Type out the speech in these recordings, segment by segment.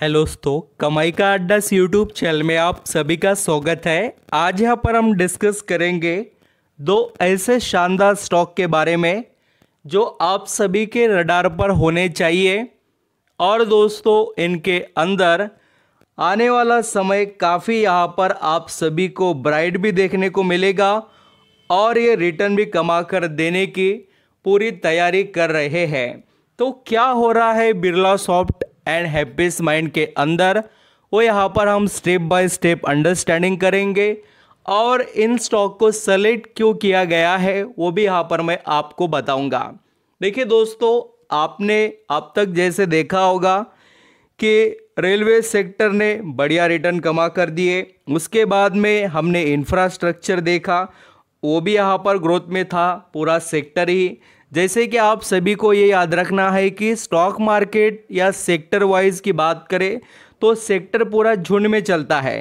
hello दोस्तों कमाई का अड्डा यूट्यूब चैनल में आप सभी का स्वागत है आज यहाँ पर हम डिस्कस करेंगे दो ऐसे शानदार स्टॉक के बारे में जो आप सभी के रडार पर होने चाहिए और दोस्तों इनके अंदर आने वाला समय काफ़ी यहाँ पर आप सभी को ब्राइट भी देखने को मिलेगा और ये रिटर्न भी कमा कर देने की पूरी तैयारी कर रहे हैं तो क्या हो रहा है Birlasoft and Happiest Mind के अंदर वो यहाँ पर हम स्टेप बाय स्टेप अंडरस्टैंडिंग करेंगे और इन स्टॉक को सेलेक्ट क्यों किया गया है वो भी यहाँ पर मैं आपको बताऊंगा देखिए दोस्तों आपने अब तक जैसे देखा होगा कि रेलवे सेक्टर ने बढ़िया रिटर्न कमा कर दिए उसके बाद में हमने इंफ्रास्ट्रक्चर देखा वो भी यहाँ पर ग्रोथ में था पूरा सेक्टर ही जैसे कि आप सभी को ये याद रखना है कि स्टॉक मार्केट या सेक्टर वाइज की बात करें तो सेक्टर पूरा झुंड में चलता है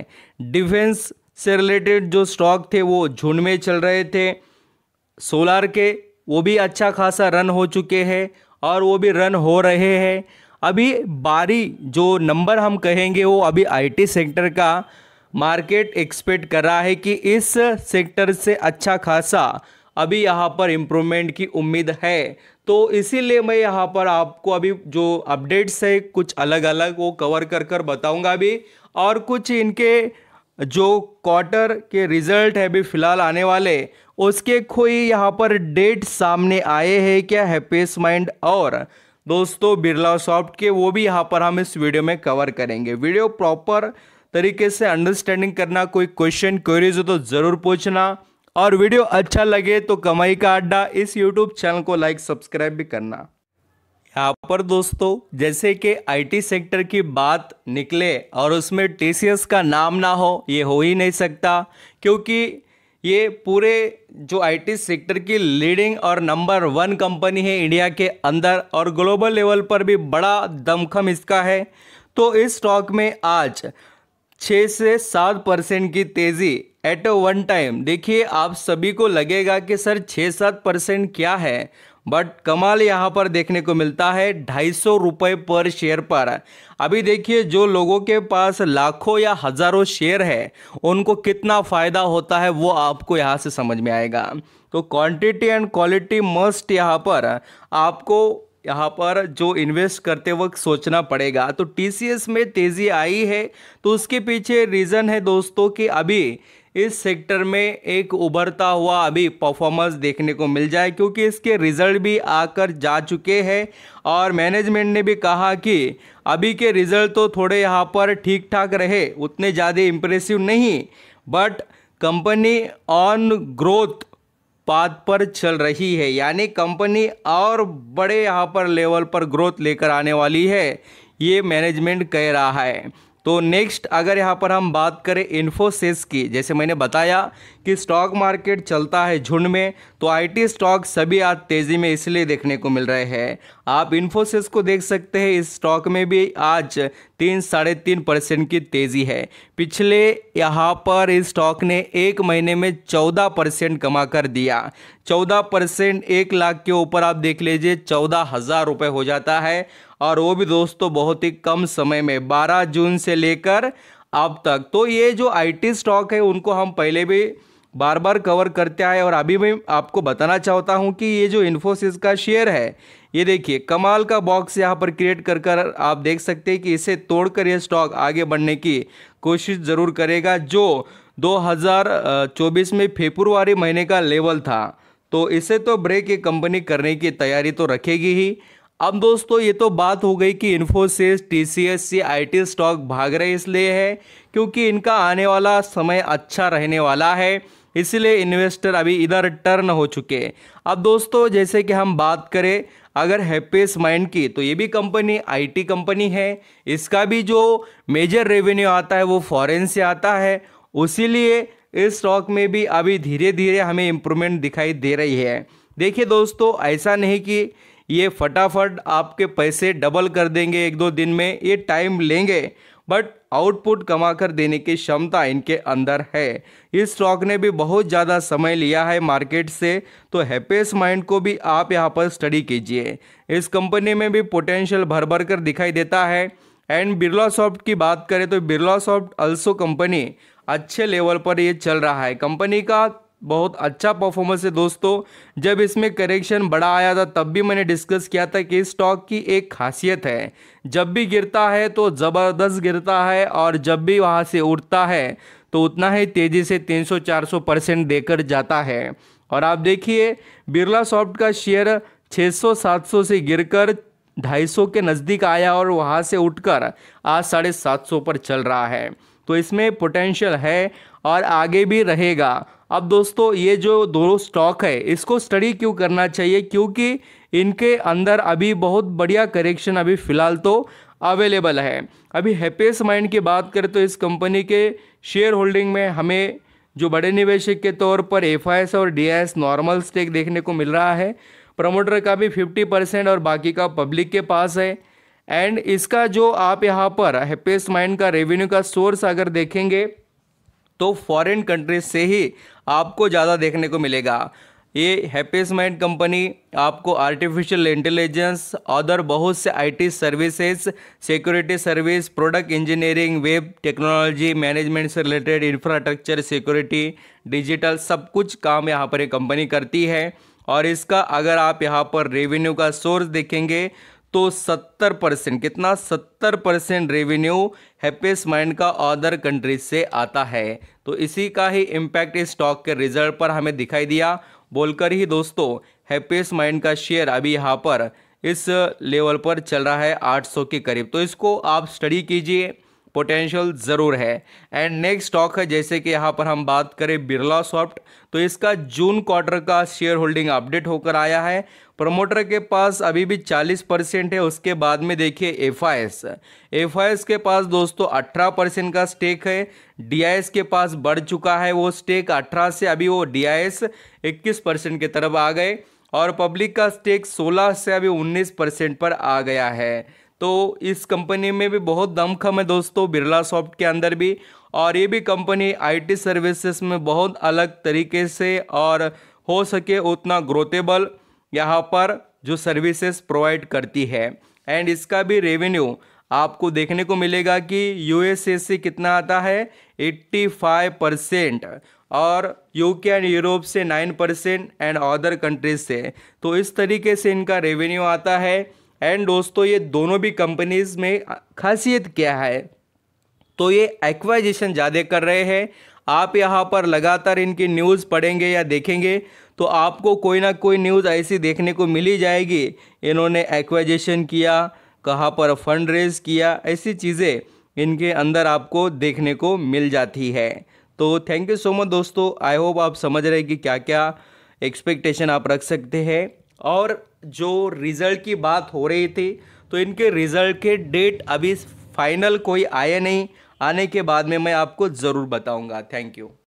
डिफेंस से रिलेटेड जो स्टॉक थे वो झुंड में चल रहे थे सोलार के वो भी अच्छा खासा रन हो चुके हैं और वो भी रन हो रहे हैं अभी बारी जो नंबर हम कहेंगे वो अभी आईटी सेक्टर का मार्केट एक्सपेक्ट कर रहा है कि इस सेक्टर से अच्छा खासा अभी यहाँ पर इम्प्रूवमेंट की उम्मीद है तो इसीलिए मैं यहाँ पर आपको अभी जो अपडेट्स है कुछ अलग अलग वो कवर कर कर बताऊँगा अभी और कुछ इनके जो क्वार्टर के रिजल्ट है अभी फ़िलहाल आने वाले उसके कोई यहाँ पर डेट सामने आए हैं क्या हैप्पीस माइंड और दोस्तों बिरला सॉफ्ट के वो भी यहाँ पर हम इस वीडियो में कवर करेंगे वीडियो प्रॉपर तरीके से अंडरस्टैंडिंग करना कोई क्वेश्चन क्वेरीज हो तो ज़रूर पूछना और वीडियो अच्छा लगे तो कमाई का अड्डा इस यूट्यूब चैनल को लाइक सब्सक्राइब भी करना यहाँ पर दोस्तों जैसे कि आईटी सेक्टर की बात निकले और उसमें टीसीएस का नाम ना हो ये हो ही नहीं सकता क्योंकि ये पूरे जो आईटी सेक्टर की लीडिंग और नंबर वन कंपनी है इंडिया के अंदर और ग्लोबल लेवल पर भी बड़ा दमखम इसका है तो इस स्टॉक में आज छः से सात परसेंट की तेज़ी एट वन टाइम देखिए आप सभी को लगेगा कि सर छः सात परसेंट क्या है बट कमाल यहाँ पर देखने को मिलता है ढाई सौ रुपये पर शेयर पर अभी देखिए जो लोगों के पास लाखों या हज़ारों शेयर है उनको कितना फ़ायदा होता है वो आपको यहाँ से समझ में आएगा तो क्वांटिटी एंड क्वालिटी मस्ट यहाँ पर आपको यहाँ पर जो इन्वेस्ट करते वक्त सोचना पड़ेगा तो टीसीएस में तेज़ी आई है तो उसके पीछे रीज़न है दोस्तों कि अभी इस सेक्टर में एक उभरता हुआ अभी परफॉर्मेंस देखने को मिल जाए क्योंकि इसके रिज़ल्ट भी आकर जा चुके हैं और मैनेजमेंट ने भी कहा कि अभी के रिज़ल्ट तो थोड़े यहाँ पर ठीक ठाक रहे उतने ज़्यादा इम्प्रेसिव नहीं but company on growth path पर चल रही है यानी कंपनी और बड़े यहाँ पर लेवल पर ग्रोथ लेकर आने वाली है ये मैनेजमेंट कह रहा है तो नेक्स्ट अगर यहाँ पर हम बात करें इन्फोसिस की जैसे मैंने बताया कि स्टॉक मार्केट चलता है झुंड में तो आईटी स्टॉक सभी आज तेज़ी में इसलिए देखने को मिल रहे हैं आप इन्फोसिस को देख सकते हैं इस स्टॉक में भी आज तीन साढ़े तीन परसेंट की तेज़ी है पिछले यहाँ पर इस स्टॉक ने एक महीने में चौदह परसेंट कमा कर दिया चौदह परसेंट एक लाख के ऊपर आप देख लीजिए चौदह हज़ार रुपये हो जाता है और वो भी दोस्तों बहुत ही कम समय में बारह जून से लेकर अब तक तो ये जो आईटी स्टॉक है उनको हम पहले भी बार बार कवर करते आए और अभी मैं आपको बताना चाहता हूँ कि ये जो इन्फोसिस का शेयर है ये देखिए कमाल का बॉक्स यहाँ पर क्रिएट कर कर आप देख सकते हैं कि इसे तोड़कर ये स्टॉक आगे बढ़ने की कोशिश ज़रूर करेगा जो 2024 में फेब्रुआरी महीने का लेवल था तो इसे तो ब्रेक ये कंपनी करने की तैयारी तो रखेगी ही अब दोस्तों ये तो बात हो गई कि Infosys T C S C I T stock भाग रहे इसलिए है क्योंकि इनका आने वाला समय अच्छा रहने वाला है इसलिए इन्वेस्टर अभी इधर टर्न हो चुके हैं अब दोस्तों जैसे कि हम बात करें अगर हैप्पीस माइंड की तो ये भी कंपनी आईटी कंपनी है इसका भी जो मेजर रेवेन्यू आता है वो फॉरेन से आता है उसीलिए इस स्टॉक में भी अभी धीरे धीरे हमें इम्प्रूवमेंट दिखाई दे रही है देखिए दोस्तों ऐसा नहीं कि ये फटाफट आपके पैसे डबल कर देंगे एक दो दिन में ये टाइम लेंगे बट आउटपुट कमा कर देने की क्षमता इनके अंदर है इस स्टॉक ने भी बहुत ज़्यादा समय लिया है मार्केट से तो हैप्पीस माइंड को भी आप यहाँ पर स्टडी कीजिए इस कंपनी में भी पोटेंशियल भर भर कर दिखाई देता है एंड बिरला सॉफ्ट की बात करें तो बिरला सॉफ्ट अल्सो कंपनी अच्छे लेवल पर ये चल रहा है कंपनी का बहुत अच्छा परफॉर्मेंस है दोस्तों जब इसमें करेक्शन बड़ा आया था तब भी मैंने डिस्कस किया था कि इस स्टॉक की एक खासियत है जब भी गिरता है तो ज़बरदस्त गिरता है और जब भी वहाँ से उठता है तो उतना ही तेज़ी से 300-400 परसेंट देकर जाता है और आप देखिए बिरला सॉफ्ट का शेयर 600-700 से गिरकर 250 के नज़दीक आया और वहाँ से उठकर आज साढ़े सात पर चल रहा है तो इसमें पोटेंशियल है और आगे भी रहेगा अब दोस्तों ये जो दोनों स्टॉक है इसको स्टडी क्यों करना चाहिए क्योंकि इनके अंदर अभी बहुत बढ़िया करेक्शन अभी फ़िलहाल तो अवेलेबल है अभी हैप्पीस माइंड की बात करें तो इस कंपनी के शेयर होल्डिंग में हमें जो बड़े निवेशक के तौर पर एफ और डी नॉर्मल स्टेक देखने को मिल रहा है प्रमोटर का भी 50 परसेंट और बाकी का पब्लिक के पास है एंड इसका जो आप यहाँ पर हैप्पीस्ट माइंड का रेवेन्यू का सोर्स अगर देखेंगे तो फॉरेन कंट्रीज से ही आपको ज़्यादा देखने को मिलेगा ये हैप्पीस्ट माइंड कंपनी आपको आर्टिफिशियल इंटेलिजेंस अदर बहुत से IT services security service product engineering web technology management से रिलेटेड इंफ्रास्ट्रक्चर सिक्योरिटी डिजिटल सब कुछ काम यहाँ पर ये कंपनी करती है और इसका अगर आप यहाँ पर रेवेन्यू का सोर्स देखेंगे तो 70 परसेंट कितना 70 परसेंट रेवेन्यू हैप्पीस्ट माइंड का अदर कंट्रीज से आता है तो इसी का ही इम्पैक्ट इस स्टॉक के रिजल्ट पर हमें दिखाई दिया बोलकर ही दोस्तों हैप्पीस्ट माइंड का शेयर अभी यहाँ पर इस लेवल पर चल रहा है 800 के करीब तो इसको आप स्टडी कीजिए पोटेंशियल ज़रूर है एंड नेक्स्ट स्टॉक है जैसे कि यहाँ पर हम बात करें बिरला सॉफ्ट तो इसका जून क्वार्टर का शेयर होल्डिंग अपडेट होकर आया है प्रमोटर के पास अभी भी 40 परसेंट है उसके बाद में देखिए एफ आई के पास दोस्तों 18 परसेंट का स्टेक है डी के पास बढ़ चुका है वो स्टेक 18 से अभी वो डी आई 21 परसेंट की तरफ आ गए और पब्लिक का स्टेक 16 से अभी 19 परसेंट पर आ गया है तो इस कंपनी में भी बहुत दमखम है दोस्तों बिरला सॉफ्ट के अंदर भी और ये भी कंपनी आईटी सर्विसेज में बहुत अलग तरीके से और हो सके उतना ग्रोथेबल यहाँ पर जो सर्विसेज प्रोवाइड करती है एंड इसका भी रेवेन्यू आपको देखने को मिलेगा कि यूएसए से कितना आता है 85 परसेंट और यूके एंड यूरोप से 9 परसेंट एंड अदर कंट्रीज से तो इस तरीके से इनका रेवेन्यू आता है एंड दोस्तों ये दोनों भी कंपनीज़ में खासियत क्या है तो ये एक्वाइजेशन ज़्यादा कर रहे हैं आप यहाँ पर लगातार इनकी न्यूज़ पढ़ेंगे या देखेंगे तो आपको कोई ना कोई न्यूज़ ऐसी देखने को मिली जाएगी इन्होंने एक्वाइजेशन किया कहाँ पर फंड रेज किया ऐसी चीज़ें इनके अंदर आपको देखने को मिल जाती है तो थैंक यू सो मच दोस्तों आई होप आप समझ रहे हैं कि क्या क्या एक्सपेक्टेशन आप रख सकते हैं और जो रिज़ल्ट की बात हो रही थी तो इनके रिज़ल्ट के डेट अभी फाइनल कोई आए नहीं आने के बाद में मैं आपको ज़रूर बताऊंगा थैंक यू